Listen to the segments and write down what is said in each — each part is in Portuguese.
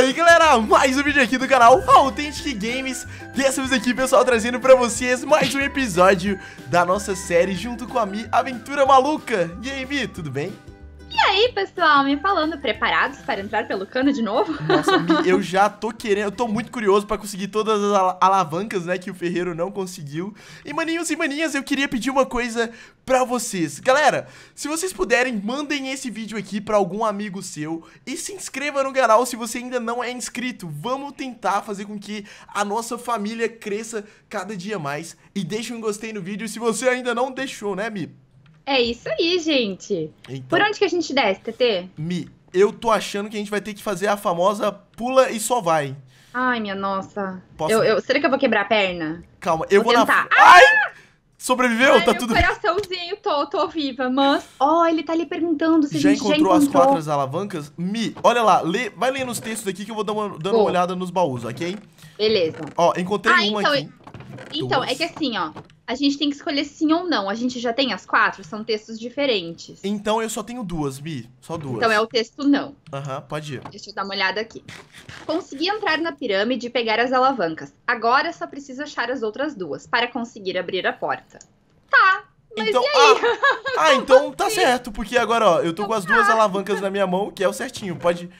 Fala aí galera, mais um vídeo aqui do canal Authentic Games Dessa vez aqui pessoal, trazendo pra vocês mais um episódio da nossa série Junto com a Mi Aventura Maluca E aí Mi, tudo bem? E aí, pessoal, me falando, preparados para entrar pelo cano de novo? Nossa, eu já tô querendo, eu tô muito curioso para conseguir todas as alavancas, né, que o Ferreiro não conseguiu. E maninhos e maninhas, eu queria pedir uma coisa para vocês. Galera, se vocês puderem, mandem esse vídeo aqui para algum amigo seu e se inscreva no canal se você ainda não é inscrito. Vamos tentar fazer com que a nossa família cresça cada dia mais. E deixa um gostei no vídeo se você ainda não deixou, né, Mi? É isso aí, gente. Então, Por onde que a gente desce, TT? Mi, eu tô achando que a gente vai ter que fazer a famosa pula e só vai. Ai, minha nossa. Posso... Eu, eu, será que eu vou quebrar a perna? Calma, eu vou, vou tentar. Na... Ai! Sobreviveu? Ai, tá meu tudo bem? coraçãozinho, tô, tô viva, mas... Ó, oh, ele tá ali perguntando se já a gente encontrou já encontrou... as quatro as alavancas? Mi, olha lá, lê, vai lendo os textos aqui que eu vou dar uma, dando uma olhada nos baús, ok? Beleza. Ó, encontrei ah, uma então, aqui. É, então, Duas. é que assim, ó, a gente tem que escolher sim ou não. A gente já tem as quatro, são textos diferentes. Então eu só tenho duas, Bi. Só duas. Então é o texto não. Aham, uhum, pode ir. Deixa eu dar uma olhada aqui. Consegui entrar na pirâmide e pegar as alavancas. Agora só preciso achar as outras duas para conseguir abrir a porta. Tá. Mas então, e aí? Ah, ah então tá certo, porque agora, ó, eu tô então com as duas tá. alavancas na minha mão, que é o certinho. Pode.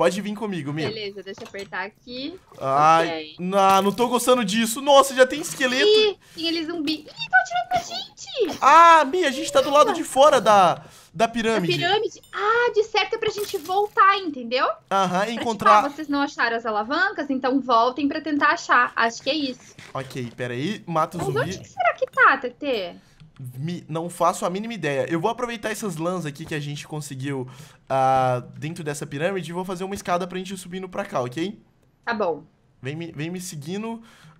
Pode vir comigo, Mia. Beleza, deixa eu apertar aqui. Ai, okay. não, não tô gostando disso. Nossa, já tem esqueleto. Ih, tem ele zumbi. Ih, tá atirando pra gente. Ah, Mia, a gente tá do lado de fora da, da pirâmide. Da pirâmide? Ah, de certo é pra gente voltar, entendeu? Aham, pra encontrar... Tipo, ah, vocês não acharam as alavancas, então voltem pra tentar achar. Acho que é isso. Ok, peraí. Mata o Mas zumbi. Mas onde que será que tá, TT? Me, não faço a mínima ideia. Eu vou aproveitar essas lãs aqui que a gente conseguiu uh, dentro dessa pirâmide e vou fazer uma escada pra gente ir subindo pra cá, ok? Tá bom. Vem me, vem me seguindo.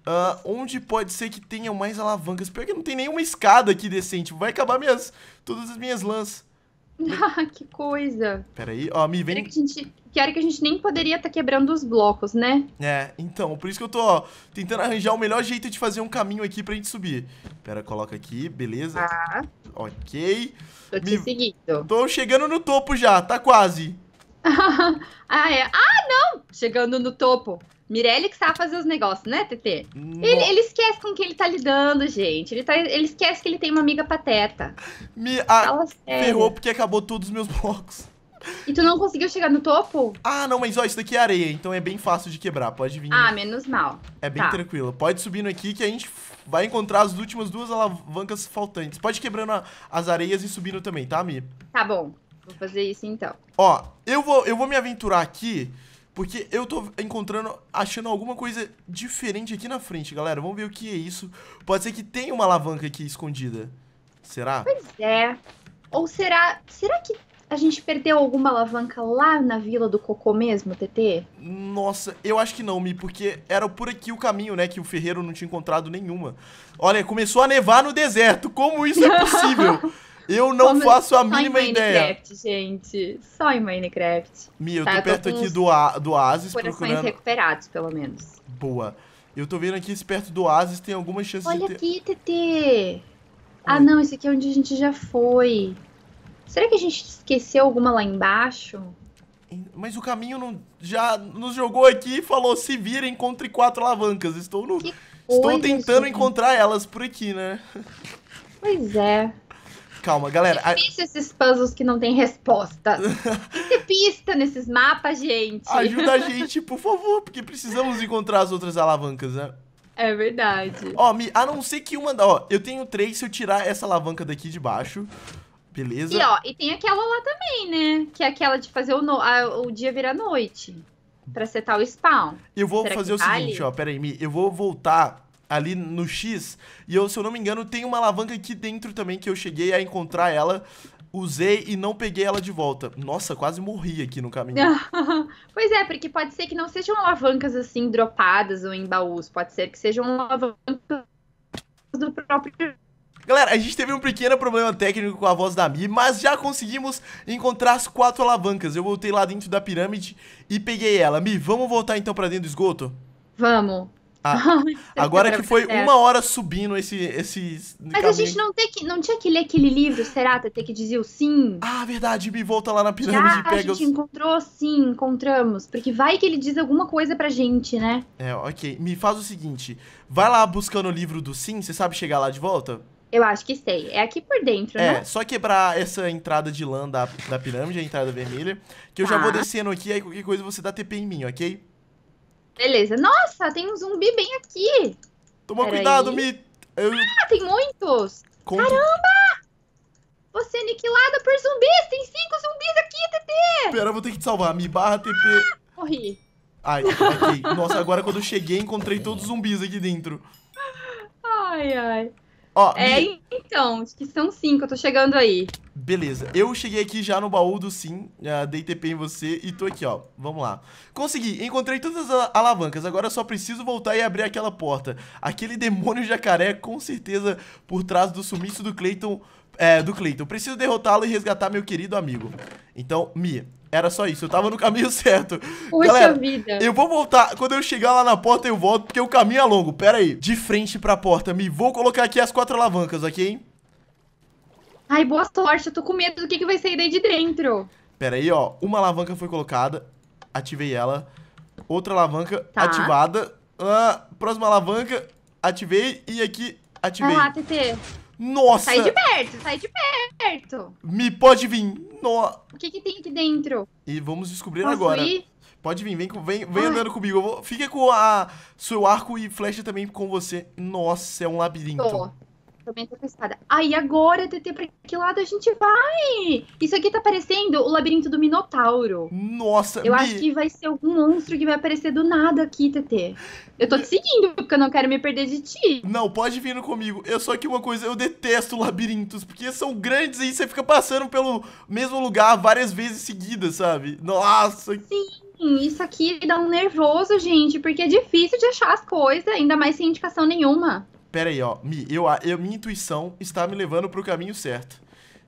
Uh, onde pode ser que tenham mais alavancas? Pior que não tem nenhuma escada aqui decente. Vai acabar minhas, todas as minhas lãs. Ah, que coisa. Peraí, ó, me vem. que, a gente, que a gente nem poderia estar tá quebrando os blocos, né? É, então, por isso que eu tô, ó, tentando arranjar o melhor jeito de fazer um caminho aqui pra gente subir. Pera, coloca aqui, beleza? Ah. Ok. Tô me... te seguindo. Tô chegando no topo já, tá quase. ah, é. Ah, não! Chegando no topo. Mirelle que sabe fazer os negócios, né, TT? Ele, ele, esquece com quem ele tá lidando, gente. Ele, tá, ele esquece que ele tem uma amiga pateta. Me a... Ah, ferrou porque acabou todos os meus blocos. E tu não conseguiu chegar no topo? Ah, não, mas ó, isso daqui é areia, então é bem fácil de quebrar, pode vir. Ah, menos mal. É bem tá. tranquilo. Pode subindo aqui que a gente vai encontrar as últimas duas alavancas faltantes. Pode quebrando a, as areias e subindo também, tá, Mi? Tá bom. Vou fazer isso então. Ó, eu vou, eu vou me aventurar aqui, porque eu tô encontrando, achando alguma coisa diferente aqui na frente, galera. Vamos ver o que é isso. Pode ser que tenha uma alavanca aqui escondida. Será? Pois é. Ou será... Será que a gente perdeu alguma alavanca lá na Vila do Cocô mesmo, TT? Nossa, eu acho que não, Mi, porque era por aqui o caminho, né, que o ferreiro não tinha encontrado nenhuma. Olha, começou a nevar no deserto, como isso é possível? Eu não Como faço a mínima ideia. Só em Minecraft, gente. Só em Minecraft. Mia, tá, eu tô, perto aqui do, do Oasis corações procurando... recuperados, pelo menos. Boa. Eu tô vendo aqui se perto do Oasis tem alguma chance Olha de ter... aqui, TT! Ah, hum. não, esse aqui é onde a gente já foi. Será que a gente esqueceu alguma lá embaixo? Mas o caminho não, já nos jogou aqui e falou: se vira, encontre quatro alavancas. Estou no. estou tentando gente. encontrar elas por aqui, né? Pois é. Calma, galera. É difícil a... esses puzzles que não tem resposta. Tem que pista nesses mapas, gente. Ajuda a gente, por favor, porque precisamos encontrar as outras alavancas, né? É verdade. Ó, me, a não ser que uma... Ó, eu tenho três se eu tirar essa alavanca daqui de baixo. Beleza. E, ó, e tem aquela lá também, né? Que é aquela de fazer o, no... o dia virar noite. Pra setar o spawn. Eu vou Será fazer o vale? seguinte, ó. Pera aí, Mi. Eu vou voltar ali no X. E eu, se eu não me engano, tem uma alavanca aqui dentro também que eu cheguei a encontrar ela. Usei e não peguei ela de volta. Nossa, quase morri aqui no caminho. pois é, porque pode ser que não sejam alavancas assim dropadas ou em baús. Pode ser que sejam alavancas do próprio Galera, a gente teve um pequeno problema técnico com a voz da Mi, mas já conseguimos encontrar as quatro alavancas. Eu voltei lá dentro da pirâmide e peguei ela. Mi, vamos voltar então pra dentro do esgoto? Vamos. Ah, é agora que foi uma hora subindo esse. esse Mas caminho. a gente não, tem que, não tinha que ler aquele livro, será? Ter que dizer o sim? Ah, verdade, me volta lá na pirâmide Já, e pega A gente os... encontrou sim, encontramos. Porque vai que ele diz alguma coisa pra gente, né? É, ok. Me faz o seguinte: vai lá buscando o livro do sim, você sabe chegar lá de volta? Eu acho que sei. É aqui por dentro, é, né? É, só quebrar essa entrada de lã da, da pirâmide, a entrada vermelha, que eu tá. já vou tá. descendo aqui, aí qualquer coisa você dá TP em mim, ok? Beleza. Nossa, tem um zumbi bem aqui. Toma Pera cuidado, Mi. me. Eu... Ah, tem muitos! Conta... Caramba! Você é aniquilada por zumbis! Tem cinco zumbis aqui, TP. Pera, eu vou ter que te salvar. Me barra, TP. Ah, morri. Ai, tá, ok. Nossa, agora quando eu cheguei, encontrei todos os zumbis aqui dentro. Ai, ai. Ó, é, então, acho que são cinco, eu tô chegando aí. Beleza, eu cheguei aqui já no baú do sim, dei TP em você e tô aqui, ó. Vamos lá. Consegui, encontrei todas as alavancas, agora só preciso voltar e abrir aquela porta. Aquele demônio jacaré, com certeza, por trás do sumiço do Clayton, é, do Clayton. Preciso derrotá-lo e resgatar meu querido amigo. Então, Mi, era só isso. Eu tava no caminho certo. Puxa Galera, vida. Eu vou voltar. Quando eu chegar lá na porta, eu volto, porque o caminho é longo. Pera aí. De frente pra porta, Mi. Vou colocar aqui as quatro alavancas, ok? Hein? Ai, boa sorte. Eu tô com medo do que, que vai sair daí de dentro. Pera aí, ó. Uma alavanca foi colocada. Ativei ela. Outra alavanca tá. ativada. Ah, próxima alavanca. Ativei. E aqui, ativei. Vai lá, TT. Nossa! Sai de perto, sai de perto. Me pode vir. No... O que, que tem aqui dentro? E vamos descobrir Posso agora. Ir? Pode vir, vem, vem, vem andando ah. comigo. Vou... Fica com a seu arco e flecha também com você. Nossa, é um labirinto. Tô também testada. Aí agora, TT, pra que lado a gente vai? Isso aqui tá parecendo o labirinto do Minotauro. Nossa, Eu me... acho que vai ser algum monstro que vai aparecer do nada aqui, TT. Eu tô te seguindo, porque eu não quero me perder de ti. Não, pode vir comigo. Eu só que uma coisa, eu detesto labirintos, porque são grandes e você fica passando pelo mesmo lugar várias vezes seguidas, sabe? Nossa. Sim isso aqui dá um nervoso, gente, porque é difícil de achar as coisas, ainda mais sem indicação nenhuma. Pera aí, ó. Mi, eu, eu, minha intuição está me levando pro caminho certo.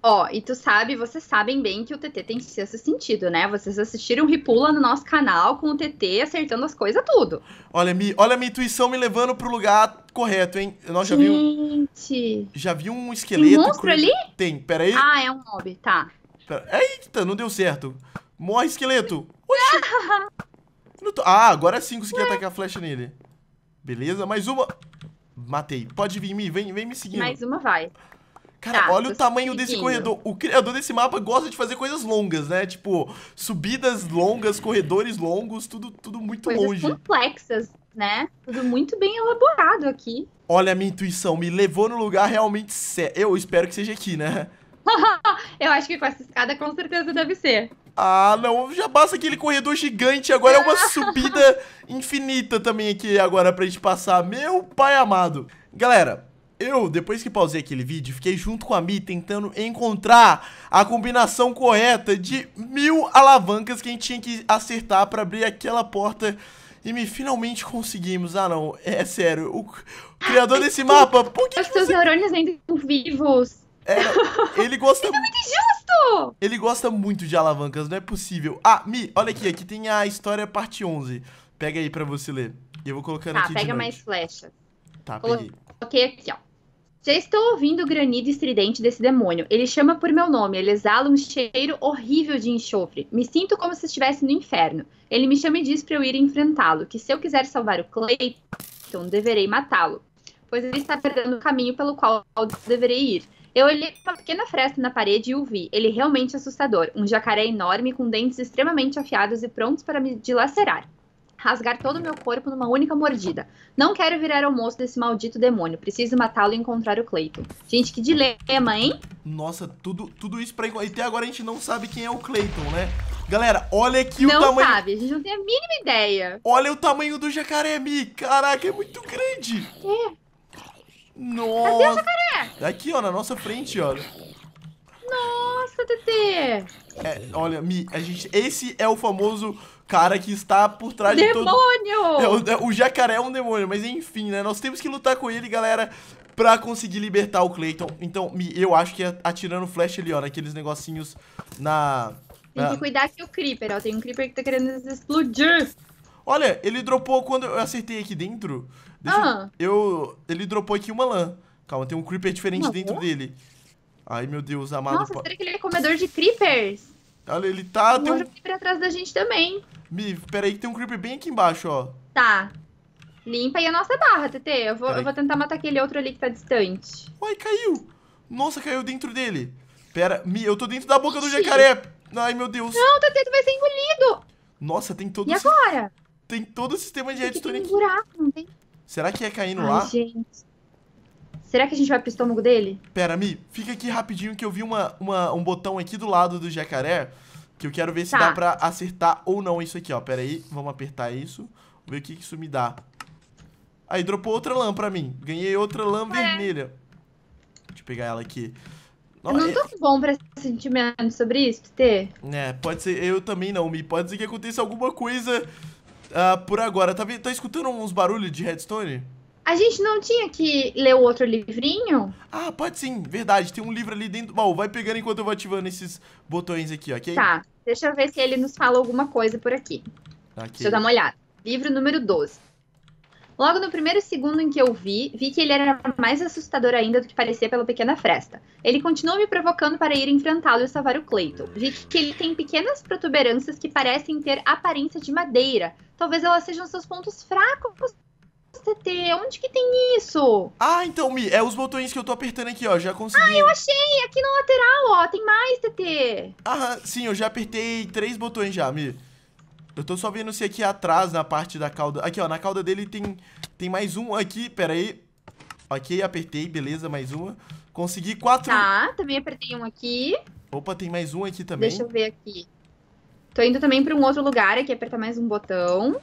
Ó, e tu sabe, vocês sabem bem que o TT tem esse sentido, né? Vocês assistiram Ripula no nosso canal com o TT acertando as coisas tudo. Olha, Mi, olha a minha intuição me levando pro lugar correto, hein? Nós já Gente. vi um, já vi um esqueleto. Tem um monstro ali? Tem, pera aí. Ah, é um mob, tá. Pera... Eita, não deu certo. Morre, esqueleto. Oxi. Tô... Ah, agora sim consegui Ué. atacar a flecha nele. Beleza, mais uma. Matei. Pode vir, me vem, vem me seguindo. Mais uma vai. Cara, tá, olha o tamanho desse corredor. O criador desse mapa gosta de fazer coisas longas, né? Tipo, subidas longas, corredores longos, tudo, tudo muito coisas longe. complexas, né? Tudo muito bem elaborado aqui. Olha a minha intuição, me levou no lugar realmente certo. Eu espero que seja aqui, né? eu acho que com essa escada com certeza deve ser. Ah, não, já basta aquele corredor gigante, agora é uma subida infinita também aqui agora pra gente passar, meu pai amado. Galera, eu, depois que pausei aquele vídeo, fiquei junto com a Mi tentando encontrar a combinação correta de mil alavancas que a gente tinha que acertar pra abrir aquela porta e me finalmente conseguimos. Ah, não, é sério, o criador desse mapa, por que Os seus você... neurônios ainda estão vivos. É, ele gosta... Eu não entendi ele gosta muito de alavancas, não é possível. Ah, Mi, olha aqui, aqui tem a história parte 11. Pega aí pra você ler. E eu vou colocando tá, aqui Tá, pega mais flechas. Tá, peguei. Coloquei aqui, ó. Já estou ouvindo o granido estridente desse demônio. Ele chama por meu nome, ele exala um cheiro horrível de enxofre. Me sinto como se estivesse no inferno. Ele me chama e diz para eu ir enfrentá-lo, que se eu quiser salvar o Clayton, deverei matá-lo, pois ele está perdendo o caminho pelo qual deverei ir. Eu olhei uma pequena fresta na parede e o vi. Ele realmente é assustador. Um jacaré enorme com dentes extremamente afiados e prontos para me dilacerar. Rasgar todo o meu corpo numa única mordida. Não quero virar almoço desse maldito demônio. Preciso matá-lo e encontrar o Cleiton. Gente, que dilema, hein? Nossa, tudo, tudo isso pra... E até agora a gente não sabe quem é o Cleiton, né? Galera, olha aqui não o tamanho... Não sabe, a gente não tem a mínima ideia. Olha o tamanho do jacaré, Mi. Caraca, é muito grande. É. Nossa. Cadê o jacaré? É aqui, ó, na nossa frente, ó. Nossa, TT É, olha, Mi, a gente, esse é o famoso cara que está por trás demônio! de todo... Demônio! É, é, o jacaré é um demônio, mas enfim, né? Nós temos que lutar com ele, galera, pra conseguir libertar o Clayton. Então, Mi, eu acho que é atirando flash ali, ó, naqueles negocinhos na... Tem que cuidar que o Creeper, ó. Tem um Creeper que tá querendo explodir. Olha, ele dropou quando eu acertei aqui dentro. Deixa ah. eu, eu... Ele dropou aqui uma lã. Calma, tem um creeper diferente Uma dentro boa? dele. Ai, meu Deus, amado. Nossa, será que ele é comedor de creepers? Olha, ele tá... Tem, tem um creeper atrás da gente também. Mi, peraí que tem um creeper bem aqui embaixo, ó. Tá. Limpa aí a nossa barra, TT. Eu vou, eu vou tentar matar aquele outro ali que tá distante. Ai, caiu. Nossa, caiu dentro dele. Pera, Mi, eu tô dentro da boca Ixi. do jacaré. Ai, meu Deus. Não, TT, tu vai ser engolido. Nossa, tem todo... E agora? Tem todo o sistema de redstone aqui. Tem um buraco, não tem? Será que é caindo Ai, lá? gente. Será que a gente vai pro estômago dele? Pera, Mi, fica aqui rapidinho que eu vi uma, uma um botão aqui do lado do jacaré que eu quero ver se tá. dá pra acertar ou não isso aqui, ó. Pera aí, vamos apertar isso. Ver o que, isso me dá. Aí, dropou outra lã pra mim. Ganhei outra lã é. vermelha. Deixa eu pegar ela aqui. Não, não tô é... bom pra sentimento sobre isso, PT. É, pode ser. Eu também não, Mi. Pode ser que aconteça alguma coisa uh, por agora. Tá, tá escutando uns barulhos de redstone? A gente não tinha que ler o outro livrinho? Ah, pode sim, verdade. Tem um livro ali dentro. Bom, vai pegando enquanto eu vou ativando esses botões aqui, ok? Tá, deixa eu ver se ele nos fala alguma coisa por aqui. Tá aqui. Deixa eu dar uma olhada. Livro número 12. Logo no primeiro segundo em que eu vi, vi que ele era mais assustador ainda do que parecia pela pequena fresta. Ele continuou me provocando para ir enfrentá-lo e salvar o Clayton. Vi que ele tem pequenas protuberâncias que parecem ter aparência de madeira. Talvez elas sejam seus pontos fracos TT? Onde que tem isso? Ah, então, Mi, é os botões que eu tô apertando aqui, ó. Já consegui. Ah, eu achei! Aqui na lateral, ó. Tem mais, TT. Aham, sim, eu já apertei três botões já, Mi. Eu tô só vendo se aqui atrás, na parte da cauda. Aqui, ó, na cauda dele tem, tem mais um aqui. Pera aí. Ok, apertei, beleza, mais uma. Consegui quatro. Tá, também apertei um aqui. Opa, tem mais um aqui também. Deixa eu ver aqui. Tô indo também pra um outro lugar aqui, apertar mais um botão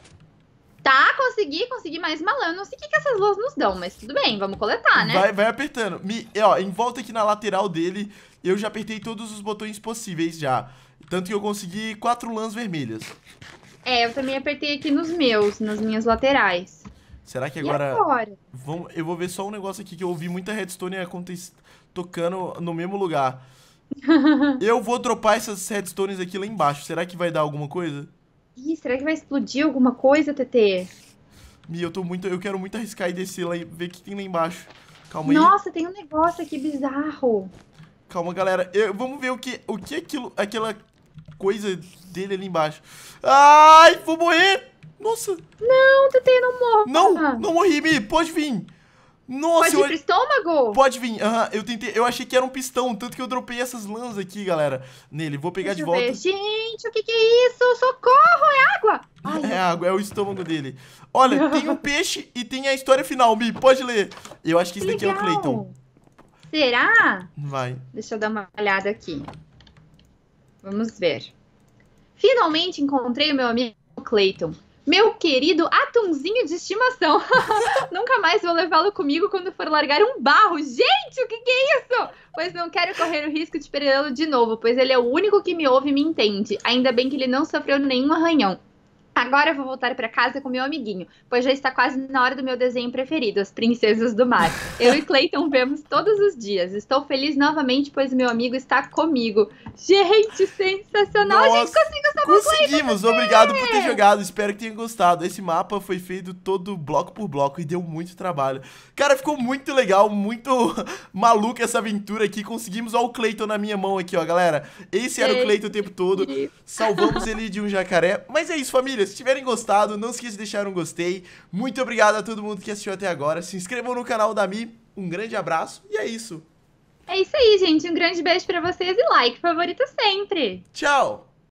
tentar conseguir, conseguir mais malão. Eu não sei o que, que essas luas nos dão, mas tudo bem, vamos coletar, né? Vai, vai apertando. Me, é, ó, em volta aqui na lateral dele, eu já apertei todos os botões possíveis já. Tanto que eu consegui quatro lãs vermelhas. É, eu também apertei aqui nos meus, nas minhas laterais. Será que agora... E agora? Vamos, eu vou ver só um negócio aqui que eu ouvi muita redstone tocando no mesmo lugar. eu vou dropar essas redstones aqui lá embaixo. Será que vai dar alguma coisa? Ih, será que vai explodir alguma coisa, TT? Mi, eu tô muito. Eu quero muito arriscar e descer lá e ver o que tem lá embaixo. Calma Nossa, aí. Nossa, tem um negócio aqui bizarro. Calma, galera. Eu, vamos ver o que, o que aquilo, aquela coisa dele ali embaixo. Ai, vou morrer! Nossa! Não, Tetê, não morro. Não, não morri, Mi, pode vir. Nossa, pode vir estômago? Pode vir. Aham, uhum, eu tentei. Eu achei que era um pistão, tanto que eu dropei essas lãs aqui, galera. Nele, vou pegar Deixa de volta. Ver. Gente, o que, que é isso? Socorro! É água! Ai, é água, é o estômago dele. Olha, tem um peixe e tem a história final, Mi. Pode ler. Eu acho que esse daqui é o Cleiton. Será? Vai. Deixa eu dar uma olhada aqui. Vamos ver. Finalmente encontrei o meu amigo Cleiton meu querido atunzinho de estimação. Nunca mais vou levá-lo comigo quando for largar um barro. Gente, o que, que é isso? Pois não quero correr o risco de perdê-lo de novo, pois ele é o único que me ouve e me entende. Ainda bem que ele não sofreu nenhum arranhão. Agora vou voltar para casa com meu amiguinho, pois já está quase na hora do meu desenho preferido, As Princesas do Mar. Eu e Clayton vemos todos os dias. Estou feliz novamente, pois meu amigo está comigo. Gente, sensacional! Nossa, a gente conseguiu salvar Conseguimos! Clayton, Obrigado por ter jogado. Espero que tenham gostado. Esse mapa foi feito todo bloco por bloco e deu muito trabalho. Cara, ficou muito legal, muito maluca essa aventura aqui. Conseguimos, ó, o Clayton na minha mão aqui, ó, galera. Esse era o Clayton o tempo todo. Salvamos ele de um jacaré. Mas é isso, família. Se tiverem gostado, não esqueça de deixar um gostei. Muito obrigado a todo mundo que assistiu até agora. Se inscrevam no canal da Mi. Um grande abraço e é isso. É isso aí, gente. Um grande beijo para vocês e like favorito sempre. Tchau!